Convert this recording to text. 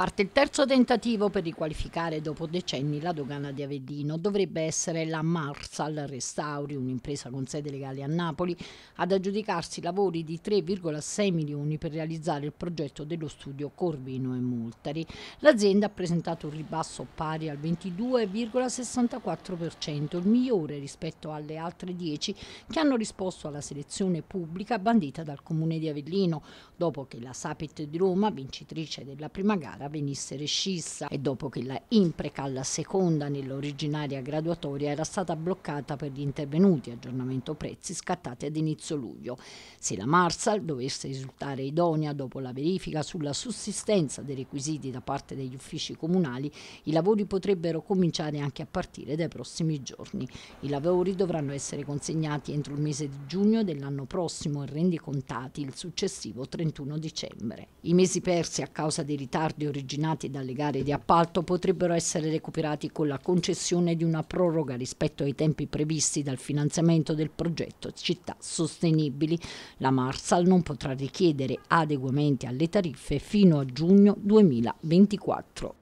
Parte il terzo tentativo per riqualificare dopo decenni la dogana di Avellino. Dovrebbe essere la Marsal Restauri, un'impresa con sede legale a Napoli, ad aggiudicarsi lavori di 3,6 milioni per realizzare il progetto dello studio Corvino e Multari. L'azienda ha presentato un ribasso pari al 22,64%, il migliore rispetto alle altre 10 che hanno risposto alla selezione pubblica bandita dal Comune di Avellino, dopo che la Sapit di Roma, vincitrice della prima gara, venisse rescissa e dopo che la impreca alla seconda nell'originaria graduatoria era stata bloccata per gli intervenuti aggiornamento prezzi scattati ad inizio luglio. Se la Marsal dovesse risultare idonea dopo la verifica sulla sussistenza dei requisiti da parte degli uffici comunali, i lavori potrebbero cominciare anche a partire dai prossimi giorni. I lavori dovranno essere consegnati entro il mese di giugno dell'anno prossimo e rendicontati il successivo 31 dicembre. I mesi persi a causa dei ritardi originali originati dalle gare di appalto potrebbero essere recuperati con la concessione di una proroga rispetto ai tempi previsti dal finanziamento del progetto Città Sostenibili. La Marsal non potrà richiedere adeguamenti alle tariffe fino a giugno 2024.